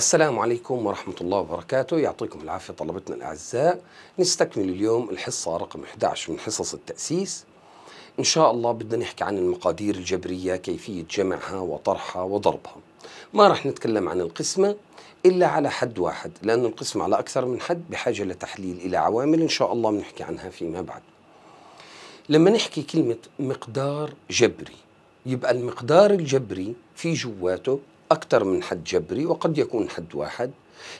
السلام عليكم ورحمة الله وبركاته يعطيكم العافية طلبتنا الأعزاء نستكمل اليوم الحصة رقم 11 من حصص التأسيس إن شاء الله بدنا نحكي عن المقادير الجبرية كيفية جمعها وطرحها وضربها ما رح نتكلم عن القسمة إلا على حد واحد لأن القسمة على أكثر من حد بحاجة لتحليل إلى عوامل إن شاء الله بنحكي عنها فيما بعد لما نحكي كلمة مقدار جبري يبقى المقدار الجبري في جواته أكثر من حد جبري وقد يكون حد واحد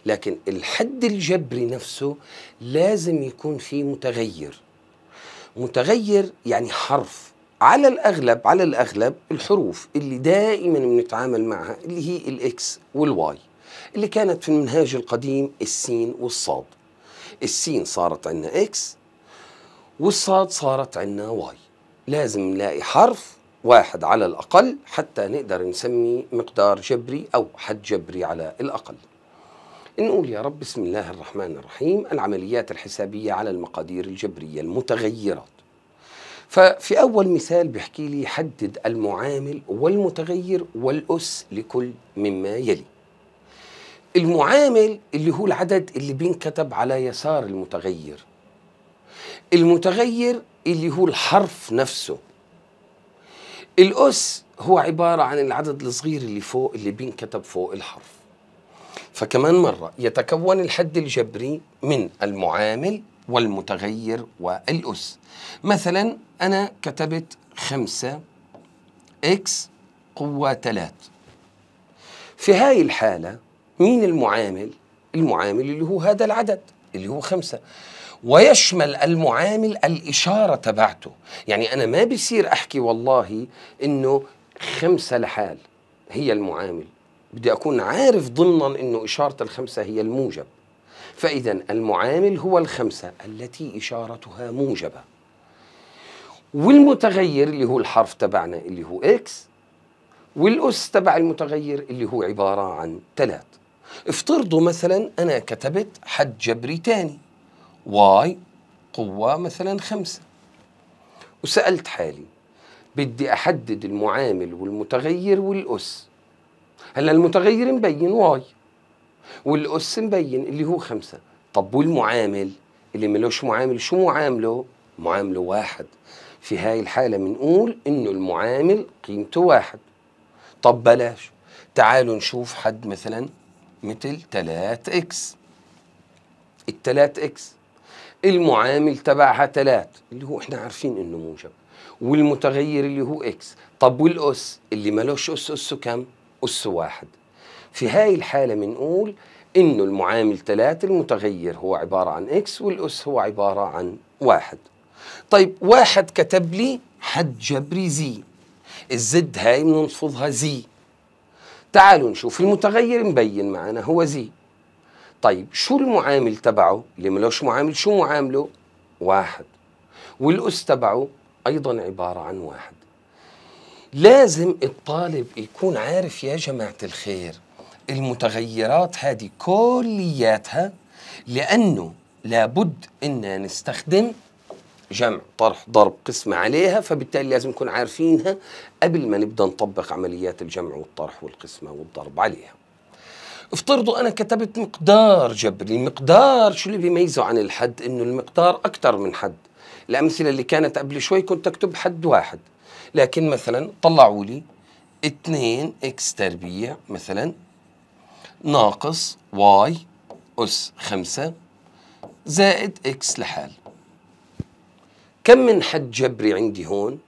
لكن الحد الجبري نفسه لازم يكون فيه متغير متغير يعني حرف على الأغلب على الأغلب الحروف اللي دائما بنتعامل معها اللي هي الإكس والواي اللي كانت في المنهاج القديم السين والصاد السين صارت عندنا إكس والصاد صارت عندنا واي لازم نلاقي حرف واحد على الأقل حتى نقدر نسمي مقدار جبري أو حد جبري على الأقل نقول يا رب بسم الله الرحمن الرحيم العمليات الحسابية على المقادير الجبرية المتغيرات ففي أول مثال بيحكي لي حدد المعامل والمتغير والأس لكل مما يلي المعامل اللي هو العدد اللي بينكتب على يسار المتغير المتغير اللي هو الحرف نفسه الأس هو عبارة عن العدد الصغير اللي فوق اللي بينكتب فوق الحرف فكمان مرة يتكون الحد الجبري من المعامل والمتغير والأس مثلا أنا كتبت خمسة إكس قوة ثلاث في هاي الحالة مين المعامل؟ المعامل اللي هو هذا العدد اللي هو خمسة ويشمل المعامل الإشارة تبعته يعني أنا ما بصير أحكي والله إنه خمسة لحال هي المعامل بدي أكون عارف ضمنا إنه إشارة الخمسة هي الموجب فإذا المعامل هو الخمسة التي إشارتها موجبة والمتغير اللي هو الحرف تبعنا اللي هو إكس والأس تبع المتغير اللي هو عبارة عن ثلاث افترضوا مثلا أنا كتبت حد جبري تاني واي قوة مثلا خمسة وسألت حالي بدي أحدد المعامل والمتغير والأس هلا المتغير مبين واي والأس مبين اللي هو خمسة طب والمعامل اللي ملوش معامل شو معامله؟ معامله واحد في هاي الحالة بنقول إنه المعامل قيمته واحد طب بلاش تعالوا نشوف حد مثلا مثل 3 اكس ال 3 اكس المعامل تبعها ثلاث اللي هو احنا عارفين انه موجب والمتغير اللي هو اكس طب والاس اللي ملوش اس اسه كم اس واحد في هاي الحاله بنقول انه المعامل ثلاث المتغير هو عباره عن اكس والاس هو عباره عن واحد طيب واحد كتب لي حد جبري زي الزد هاي بننفضها زي تعالوا نشوف المتغير مبين معنا هو زي طيب شو المعامل تبعه اللي ملوش معامل شو معامله واحد والأس تبعه أيضا عبارة عن واحد لازم الطالب يكون عارف يا جماعة الخير المتغيرات هذه كلياتها لأنه لابد أن نستخدم جمع طرح ضرب قسمة عليها فبالتالي لازم نكون عارفينها قبل ما نبدأ نطبق عمليات الجمع والطرح والقسمة والضرب عليها افترضوا انا كتبت مقدار جبري المقدار شو اللي بيميزه عن الحد انه المقدار اكثر من حد الامثله اللي كانت قبل شوي كنت اكتب حد واحد لكن مثلا طلعوا لي 2 اكس تربيع مثلا ناقص واي أس 5 زائد إكس لحال كم من حد جبري عندي هون؟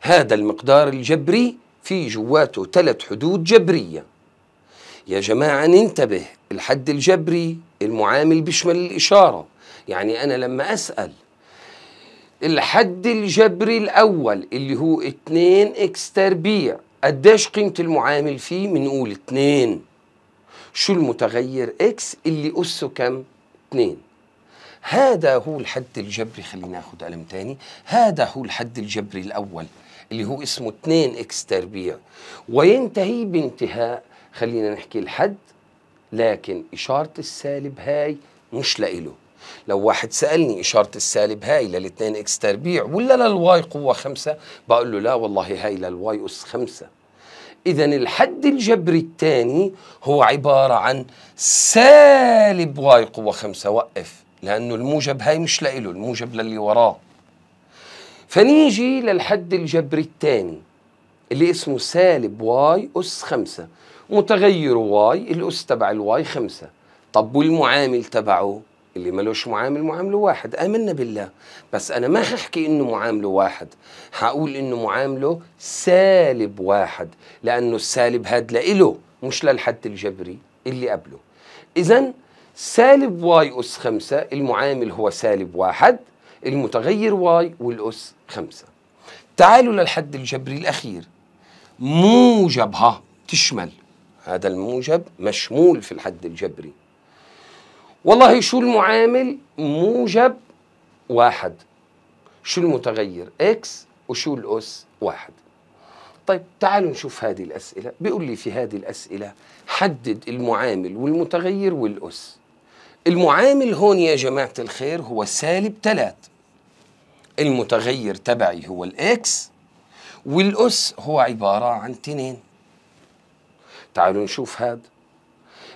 هذا المقدار الجبري في جواته ثلاث حدود جبرية يا جماعة ننتبه الحد الجبري المعامل بيشمل الإشارة يعني أنا لما أسأل الحد الجبري الأول اللي هو 2 إكس تربيع قديش قيمة المعامل فيه؟ بنقول 2 شو المتغير إكس اللي أسه كم؟ 2 هذا هو الحد الجبري خلينا ناخد قلم تاني هذا هو الحد الجبري الأول اللي هو اسمه 2 إكس تربيع وينتهي بانتهاء خلينا نحكي الحد لكن إشارة السالب هاي مش لإله لو واحد سألني إشارة السالب هاي للاثنين إكس تربيع ولا للواي قوة خمسة بقول له لا والله هاي للواي أس خمسة إذا الحد الجبري الثاني هو عبارة عن سالب واي قوة خمسة وقف لأنه الموجب هاي مش لإله الموجب للي وراه فنيجي للحد الجبري الثاني اللي اسمه سالب واي أس خمسة متغير واي الأس تبع الواي خمسة طب والمعامل تبعه اللي ملوش معامل معامله واحد آمنا بالله بس أنا ما هحكي إنه معامله واحد هقول إنه معامله سالب واحد لأنه السالب هاد لإله مش للحد الجبري اللي قبله إذا سالب واي أس خمسة المعامل هو سالب واحد المتغير واي والأس خمسة تعالوا للحد الجبري الأخير موجبها تشمل هذا الموجب مشمول في الحد الجبري والله شو المعامل موجب واحد شو المتغير اكس وشو الاس واحد طيب تعالوا نشوف هذه الأسئلة بيقول لي في هذه الأسئلة حدد المعامل والمتغير والأس المعامل هون يا جماعة الخير هو سالب 3 المتغير تبعي هو الإكس والأس هو عبارة عن 2 تعالوا نشوف هذا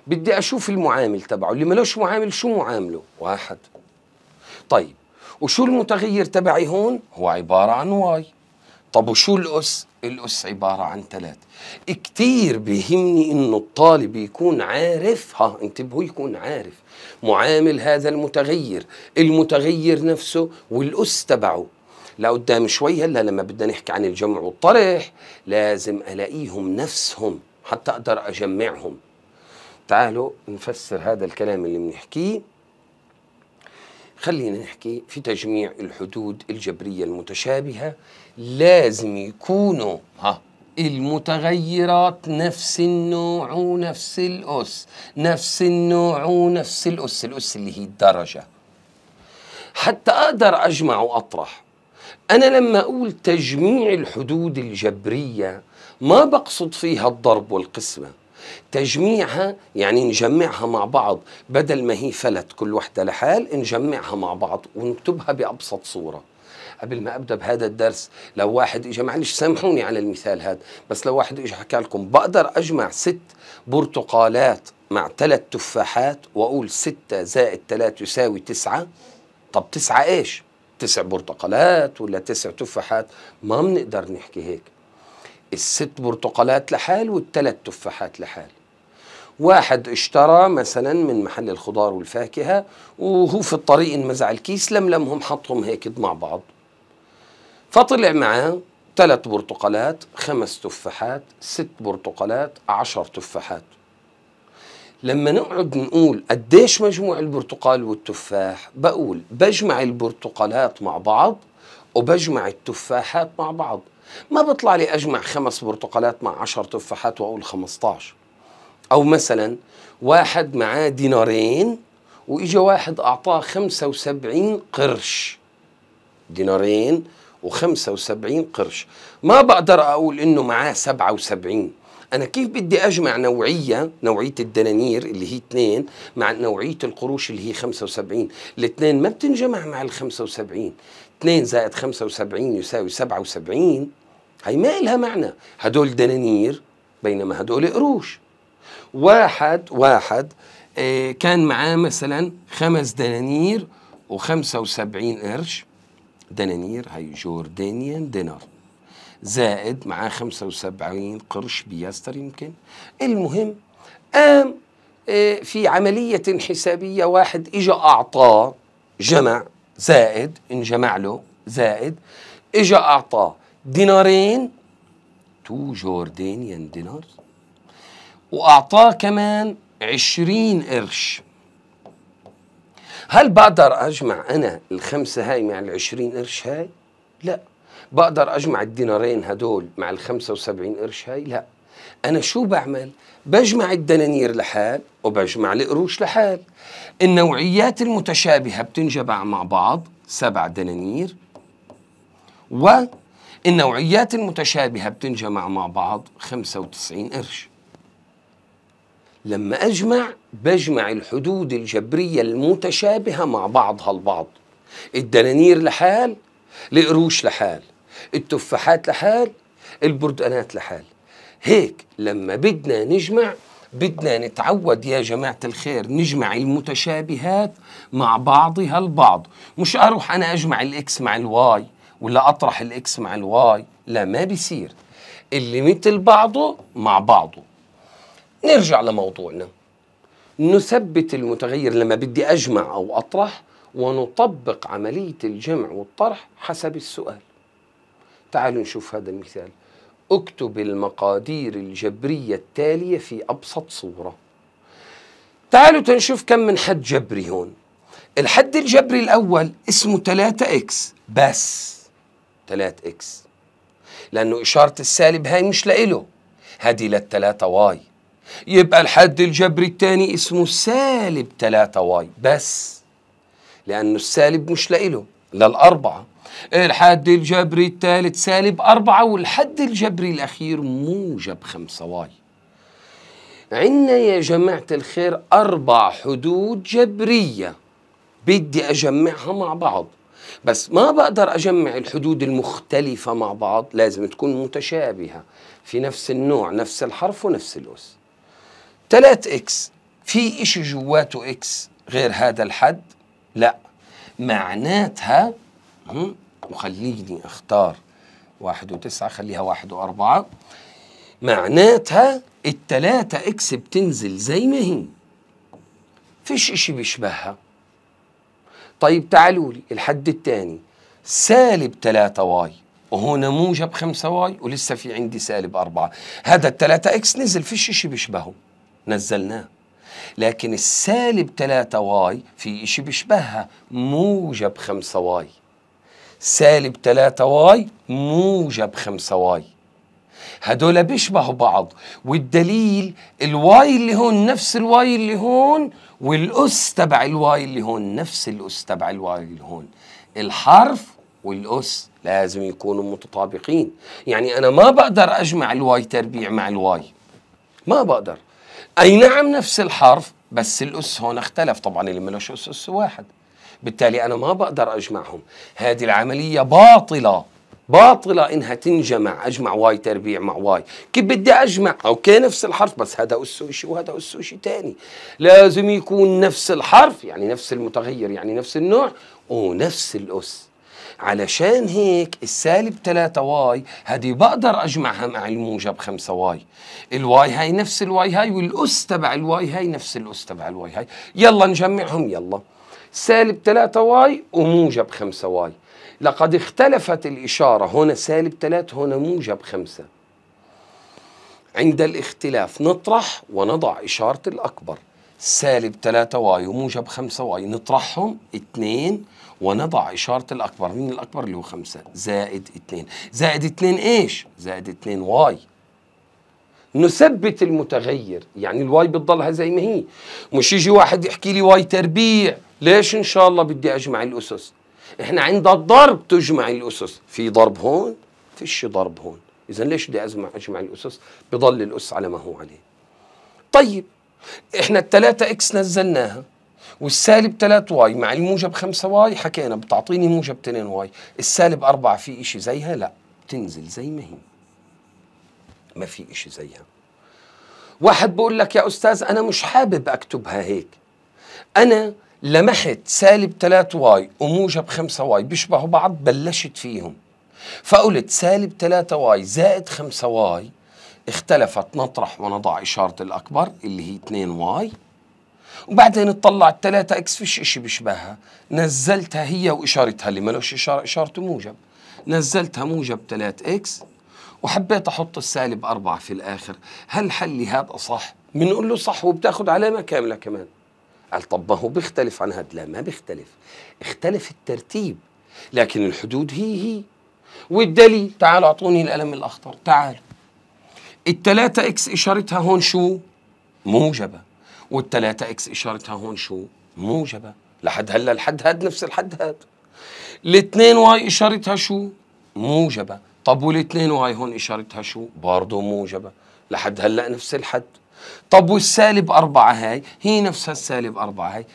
بدي اشوف المعامل تبعه اللي ملوش معامل شو معامله واحد طيب وشو المتغير تبعي هون هو عبارة عن واي طب وشو الأس الأس عبارة عن ثلاث كتير بيهمني إنه الطالب يكون عارف ها انتبهوا يكون عارف معامل هذا المتغير المتغير نفسه والأس تبعه لقدام شوي هلا لما بدنا نحكي عن الجمع والطرح لازم الاقيهم نفسهم حتى اقدر اجمعهم تعالوا نفسر هذا الكلام اللي بنحكيه خلينا نحكي في تجميع الحدود الجبريه المتشابهه لازم يكونوا ها المتغيرات نفس النوع ونفس الأس نفس النوع ونفس الأس الأس اللي هي الدرجة حتى أقدر أجمع وأطرح أنا لما أقول تجميع الحدود الجبرية ما بقصد فيها الضرب والقسمة تجميعها يعني نجمعها مع بعض بدل ما هي فلت كل وحدة لحال نجمعها مع بعض ونكتبها بأبسط صورة قبل ما ابدا بهذا الدرس لو واحد اجى معلش سامحوني على المثال هذا بس لو واحد اجى حكى لكم بقدر اجمع ست برتقالات مع ثلاث تفاحات واقول ستة زائد ثلاث يساوي تسعة طب تسعة ايش تسع برتقالات ولا تسع تفاحات ما بنقدر نحكي هيك الست برتقالات لحال والثلاث تفاحات لحال واحد اشترى مثلا من محل الخضار والفاكهة وهو في الطريق انمزع الكيس لملمهم حطهم هيك مع بعض فطلع معاه ثلاث برتقالات خمس تفاحات ست برتقالات عشر تفاحات لما نقعد نقول قديش مجموع البرتقال والتفاح بقول بجمع البرتقالات مع بعض وبجمع التفاحات مع بعض ما بيطلع لي اجمع خمس برتقالات مع عشر تفاحات واقول 15 او مثلا واحد معاه دينارين واجا واحد اعطاه 75 قرش دينارين و75 قرش ما بقدر اقول انه معاه 77 انا كيف بدي اجمع نوعيه نوعيه الدنانير اللي هي 2 مع نوعيه القروش اللي هي 75 الاثنين ما بتنجمع مع ال 75 2 زائد 75 يساوي 77 هي ما إلها معنى هدول دنانير بينما هدول قروش واحد واحد آه، كان معاه مثلا خمس دنانير و75 قرش دنانير هي جوردانيان دينار زائد معاه 75 قرش بيستر يمكن المهم قام آه، في عملية حسابية واحد إجا أعطاه جمع زائد انجمع له زائد اجا اعطاه دينارين تو جوردانيان دينار واعطاه كمان عشرين قرش هل بقدر اجمع انا الخمسه هاي مع ال 20 قرش هاي لا بقدر اجمع الدينارين هدول مع ال 75 قرش هاي لا أنا شو بعمل؟ بجمع الدنانير لحال وبجمع القروش لحال النوعيات المتشابهة بتنجمع مع بعض سبع دنانير والنوعيات المتشابهة بتنجمع مع بعض 95 قرش لما أجمع بجمع الحدود الجبرية المتشابهة مع بعضها البعض الدنانير لحال القروش لحال التفاحات لحال البردانات لحال هيك لما بدنا نجمع بدنا نتعود يا جماعة الخير نجمع المتشابهات مع بعضها البعض مش أروح أنا أجمع الإكس مع الواي ولا أطرح الإكس مع الواي لا ما بيصير اللي مثل بعضه مع بعضه نرجع لموضوعنا نثبت المتغير لما بدي أجمع أو أطرح ونطبق عملية الجمع والطرح حسب السؤال تعالوا نشوف هذا المثال اكتب المقادير الجبرية التالية في أبسط صورة تعالوا تنشوف كم من حد جبري هون الحد الجبري الأول اسمه 3 إكس بس 3 إكس لأنه إشارة السالب هاي مش لإله هذه للثلاثة واي يبقى الحد الجبري الثاني اسمه سالب 3 واي بس لأنه السالب مش لإله للأربعة الحد الجبري الثالث سالب أربعة والحد الجبري الأخير موجب خمسة واي عندنا يا جماعة الخير أربع حدود جبرية بدي أجمعها مع بعض بس ما بقدر أجمع الحدود المختلفة مع بعض لازم تكون متشابهة في نفس النوع نفس الحرف ونفس الأس 3 إكس في إشي جواته إكس غير هذا الحد لا معناتها وخليني اختار واحد وتسعة خليها واحد وأربعة معناتها التلاتة إكس بتنزل زي ما هي فيش إشي بيشبهها طيب تعالوا لي الحد التاني سالب 3 واي وهنا موجب 5 واي ولسه في عندي سالب 4 هذا ال 3 اكس نزل فيش اشي بيشبهه نزلناه لكن السالب 3 واي في اشي بيشبهها موجب 5 واي سالب 3 واي موجب 5 واي هدول بيشبهوا بعض والدليل الواي اللي هون نفس الواي اللي هون والاس تبع الواي اللي هون نفس الاس تبع الواي اللي هون الحرف والاس لازم يكونوا متطابقين يعني انا ما بقدر اجمع الواي تربيع مع الواي ما بقدر اي نعم نفس الحرف بس الاس هون اختلف طبعا اللي ملوش اس اس واحد بالتالي أنا ما بقدر أجمعهم هذه العملية باطلة باطلة إنها تنجمع أجمع واي تربيع مع واي كيف بدي أجمع أوكي نفس الحرف بس هذا أسه شيء وهذا أسه شيء تاني لازم يكون نفس الحرف يعني نفس المتغير يعني نفس النوع ونفس الأس علشان هيك السالب 3 واي هذه بقدر اجمعها مع الموجب 5 واي الواي هاي نفس الواي هاي والاس تبع الواي هاي نفس الاس تبع الواي هاي يلا نجمعهم يلا سالب 3 واي وموجب 5 واي لقد اختلفت الإشارة هنا سالب 3 هنا موجب 5 عند الاختلاف نطرح ونضع إشارة الأكبر سالب 3 واي وموجب 5 واي نطرحهم 2 ونضع إشارة الأكبر مين الأكبر اللي هو 5 زائد 2 زائد 2 إيش؟ زائد 2 واي نثبت المتغير يعني الواي بتضلها زي ما هي مش يجي واحد يحكي لي واي تربيع ليش ان شاء الله بدي اجمع الاسس احنا عند الضرب تجمع الاسس في ضرب هون فيش ضرب هون اذا ليش بدي اجمع اجمع الاسس بضل الاس على ما هو عليه طيب احنا الثلاثة اكس نزلناها والسالب 3 واي مع الموجب 5 واي حكينا بتعطيني موجب 2 واي السالب 4 في إشي زيها لا بتنزل زي ما هي ما في إشي زيها واحد بقول لك يا أستاذ أنا مش حابب أكتبها هيك أنا لمحت سالب 3 واي وموجب 5 واي بيشبهوا بعض بلشت فيهم فقلت سالب 3 واي زائد 5 واي اختلفت نطرح ونضع إشارة الأكبر اللي هي 2 واي وبعدين اطلع 3 اكس فيش اشي بيشبهها نزلتها هي واشارتها اللي ملوش اشارة اشارته موجب نزلتها موجب 3 اكس وحبيت احط السالب 4 في الاخر هل حلي هذا صح؟ بنقول له صح وبتاخد علامة كاملة كمان قال طب ما هو بيختلف عن هاد لا ما بيختلف اختلف الترتيب لكن الحدود هي هي والدليل تعالوا اعطوني القلم الاخضر تعال الثلاثة اكس اشارتها هون شو موجبة والثلاثة اكس اشارتها هون شو موجبة لحد هلا الحد هاد نفس الحد هاد الاثنين واي اشارتها شو موجبة طب والاثنين واي هون اشارتها شو برضه موجبة لحد هلا نفس الحد طب والسالب أربعة هاي هي نفسها السالب أربعة هاي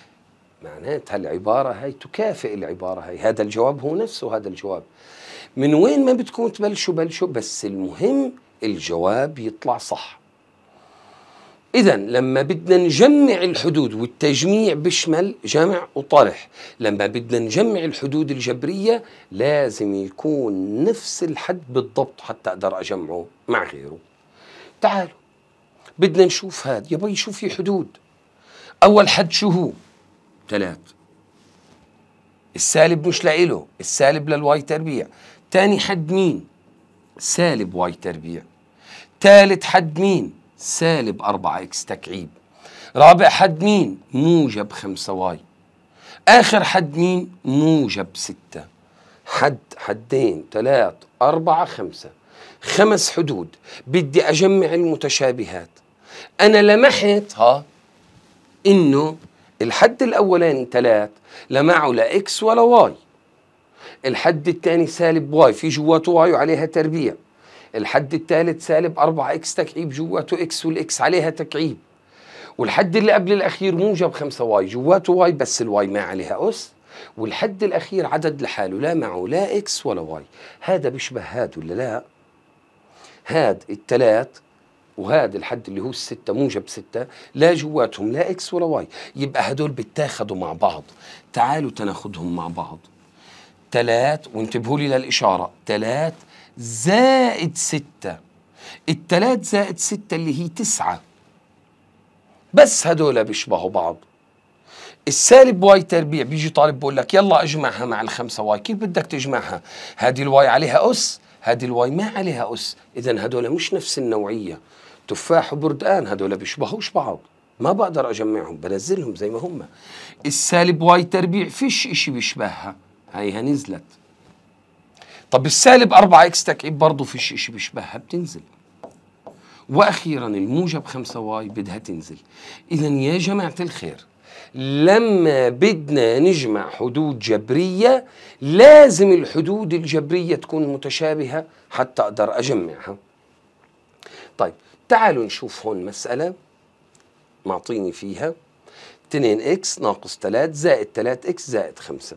معناتها العبارة هاي تكافئ العبارة هاي هذا الجواب هو نفسه هذا الجواب من وين ما بدكم تبلشوا بلشوا بس المهم الجواب يطلع صح إذا لما بدنا نجمع الحدود والتجميع بشمل جمع وطرح، لما بدنا نجمع الحدود الجبرية لازم يكون نفس الحد بالضبط حتى أقدر أجمعه مع غيره. تعالوا بدنا نشوف هاد يا بي شو في حدود اول حد شو هو ثلاث السالب مش لإله السالب للواي تربيع تاني حد مين سالب واي تربيع ثالث حد مين سالب أربعة اكس تكعيب رابع حد مين موجب خمسة واي اخر حد مين موجب ستة حد حدين ثلاث أربعة خمسة خمس حدود بدي أجمع المتشابهات انا لمحت ها انه الحد الاولاني 3 لا معه لا اكس ولا واي الحد الثاني سالب واي في جواته واي وعليها تربيع الحد الثالث سالب 4 اكس تكعيب جواته اكس والاكس عليها تكعيب والحد اللي قبل الاخير موجب 5 واي جواته واي بس الواي ما عليها اس والحد الاخير عدد لحاله لا معه لا اكس ولا واي هذا بيشبه هاد ولا لا هاد الثلاث وهذا الحد اللي هو الستة موجب ستة لا جواتهم لا إكس ولا واي يبقى هدول بتاخدوا مع بعض تعالوا تناخدهم مع بعض تلات وانتبهوا لي للإشارة تلات زائد ستة التلات زائد ستة اللي هي تسعة بس هدول بيشبهوا بعض السالب واي تربيع بيجي طالب بقول لك يلا اجمعها مع الخمسة واي كيف بدك تجمعها هذه الواي عليها أس هذه الواي ما عليها أس إذا هدول مش نفس النوعية تفاح وبردقان هدول بيشبهوش بعض ما بقدر اجمعهم بنزلهم زي ما هم السالب واي تربيع فيش اشي بيشبهها هيها نزلت طب السالب 4 اكس تكعيب برضه فيش اشي بيشبهها بتنزل واخيرا الموجب 5 واي بدها تنزل اذا يا جماعه الخير لما بدنا نجمع حدود جبريه لازم الحدود الجبريه تكون متشابهه حتى اقدر اجمعها طيب تعالوا نشوف هون مسألة معطيني فيها 2x ناقص 3 زائد 3x زائد 5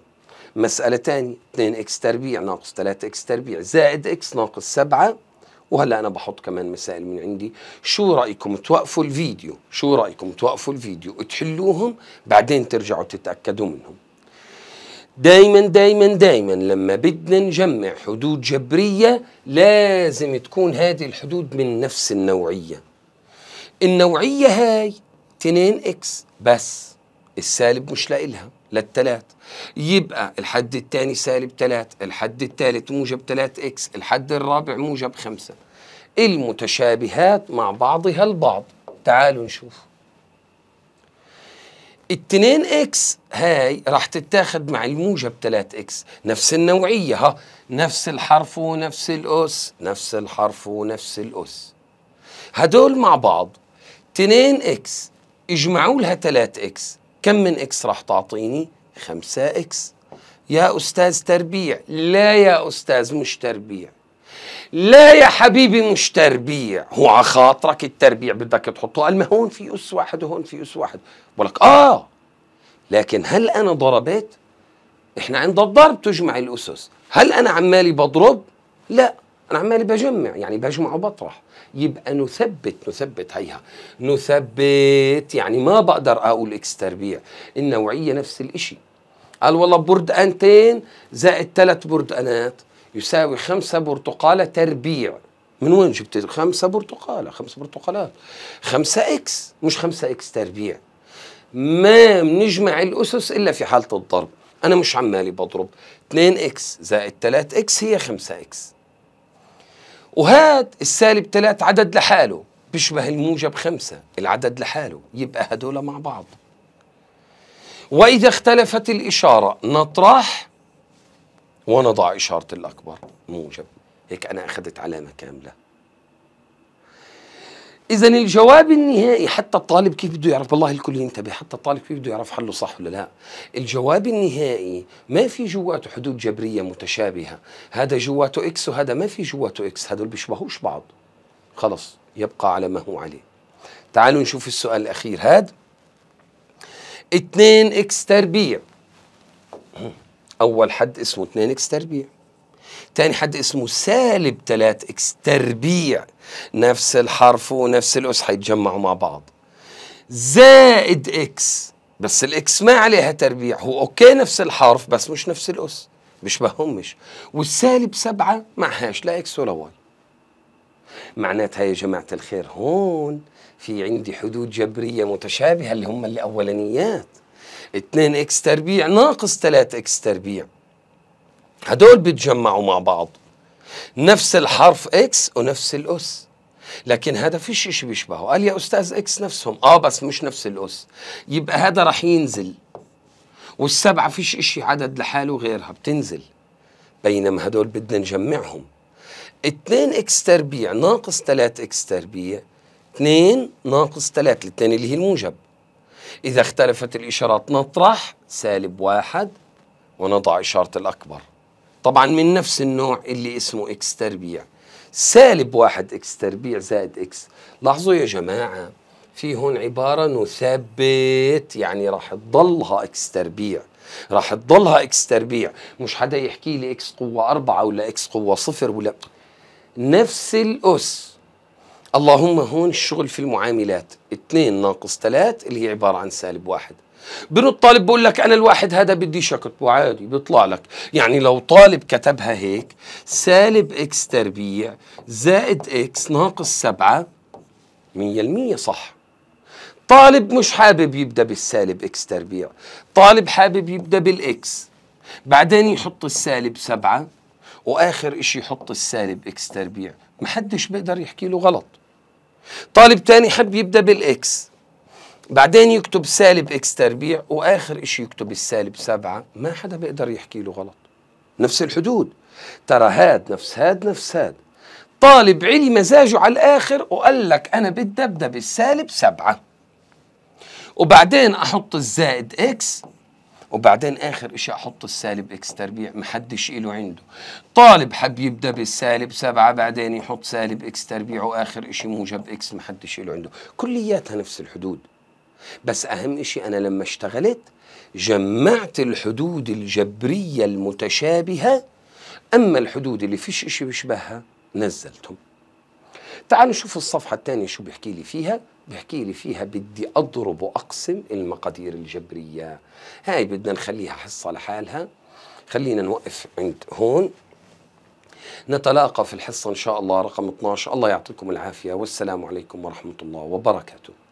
مسألة تانية 2x تربيع ناقص 3x تربيع زائد x ناقص 7 وهلا انا بحط كمان مسائل من عندي شو رايكم توقفوا الفيديو شو رايكم توقفوا الفيديو وتحلوهم بعدين ترجعوا تتاكدوا منهم دايما دايما دايما لما بدنا نجمع حدود جبرية لازم تكون هذه الحدود من نفس النوعية النوعية هاي 2 اكس بس السالب مش لإلها للثلاث يبقى الحد الثاني سالب 3 الحد الثالث موجب 3 اكس الحد الرابع موجب 5 المتشابهات مع بعضها البعض تعالوا نشوف ال2 اكس هاي راح تتاخد مع الموجب 3 اكس نفس النوعيه ها نفس الحرف ونفس الاس نفس الحرف ونفس الاس هدول مع بعض 2 اكس اجمعوا لها 3 اكس كم من اكس راح تعطيني 5 اكس يا استاذ تربيع لا يا استاذ مش تربيع لا يا حبيبي مش تربيع هو على خاطرك التربيع بدك تحطه قال ما هون في اس واحد وهون في اس واحد بقول لك اه لكن هل انا ضربت احنا عند الضرب تجمع الاسس هل انا عمالي بضرب لا انا عمالي بجمع يعني بجمع وبطرح يبقى نثبت نثبت هيها نثبت يعني ما بقدر اقول اكس تربيع النوعيه نفس الاشي قال والله بردقانتين زائد ثلاث بردقانات يساوي خمسة برتقالة تربيع من وين جبت خمسة برتقالة خمسة برتقالات خمسة إكس مش خمسة إكس تربيع ما بنجمع الأسس إلا في حالة الضرب أنا مش عمالي بضرب 2 إكس زائد 3 إكس هي 5 إكس وهاد السالب 3 عدد لحاله بيشبه الموجب 5 العدد لحاله يبقى هدول مع بعض وإذا اختلفت الإشارة نطرح ونضع إشارة الأكبر موجب هيك أنا أخذت علامة كاملة إذا الجواب النهائي حتى الطالب كيف بده يعرف والله الكل ينتبه حتى الطالب كيف بده يعرف حله صح ولا لا الجواب النهائي ما في جواته حدود جبرية متشابهة هذا جواته إكس وهذا ما في جواته إكس هذول بيشبهوش بعض خلص يبقى على ما هو عليه تعالوا نشوف السؤال الأخير هذا 2 إكس تربيع اول حد اسمه 2 اكس تربيع تاني حد اسمه سالب 3 اكس تربيع نفس الحرف ونفس الاس هيتجمعوا مع بعض زائد اكس بس الاكس ما عليها تربيع هو اوكي نفس الحرف بس مش نفس الاس بيشبههمش والسالب سبعة معهاش لا اكس ولا واي معناتها يا جماعة الخير هون في عندي حدود جبرية متشابهة اللي هم الأولانيات 2 اكس تربيع ناقص 3 اكس تربيع هدول بيتجمعوا مع بعض نفس الحرف اكس ونفس الاس لكن هذا فيش شيء بيشبهه قال يا استاذ اكس نفسهم اه بس مش نفس الاس يبقى هذا راح ينزل والسبعه فيش شيء عدد لحاله غيرها بتنزل بينما هدول بدنا نجمعهم 2 اكس تربيع ناقص 3 اكس تربيع 2 ناقص 3 الاثنين اللي هي الموجب إذا اختلفت الإشارات نطرح سالب واحد ونضع إشارة الأكبر طبعا من نفس النوع اللي اسمه إكس تربيع سالب واحد إكس تربيع زائد إكس لاحظوا يا جماعة في هون عبارة نثبت يعني راح تضلها إكس تربيع راح تضلها إكس تربيع مش حدا يحكي لي إكس قوة أربعة ولا إكس قوة صفر ولا نفس الأس اللهم هون الشغل في المعاملات اثنين ناقص ثلاث اللي هي عبارة عن سالب واحد بنو الطالب بقول لك أنا الواحد هذا بديش أكتبه عادي بيطلع لك يعني لو طالب كتبها هيك سالب إكس تربيع زائد إكس ناقص سبعة مية المية صح طالب مش حابب يبدأ بالسالب إكس تربيع طالب حابب يبدأ بالإكس بعدين يحط السالب سبعة وآخر إشي يحط السالب إكس تربيع محدش بيقدر يحكي له غلط طالب تاني حب يبدأ بالإكس بعدين يكتب سالب إكس تربيع وآخر إشي يكتب السالب سبعة ما حدا بيقدر يحكي له غلط نفس الحدود ترى هاد نفس هاد نفس هاد طالب علي مزاجه على الآخر وقال لك أنا بدي أبدأ بالسالب سبعة وبعدين أحط الزائد إكس وبعدين اخر اشي احط السالب اكس تربيع ما حدش اله عنده طالب حب يبدا بالسالب سبعة بعدين يحط سالب اكس تربيع واخر اشي موجب اكس ما حدش اله عنده كلياتها نفس الحدود بس اهم اشي انا لما اشتغلت جمعت الحدود الجبرية المتشابهة اما الحدود اللي فيش اشي بيشبهها نزلتهم تعالوا نشوف الصفحة الثانية شو بيحكي لي فيها بيحكي لي فيها بدي أضرب وأقسم المقادير الجبرية هاي بدنا نخليها حصة لحالها خلينا نوقف عند هون نتلاقى في الحصة إن شاء الله رقم 12 الله يعطيكم العافية والسلام عليكم ورحمة الله وبركاته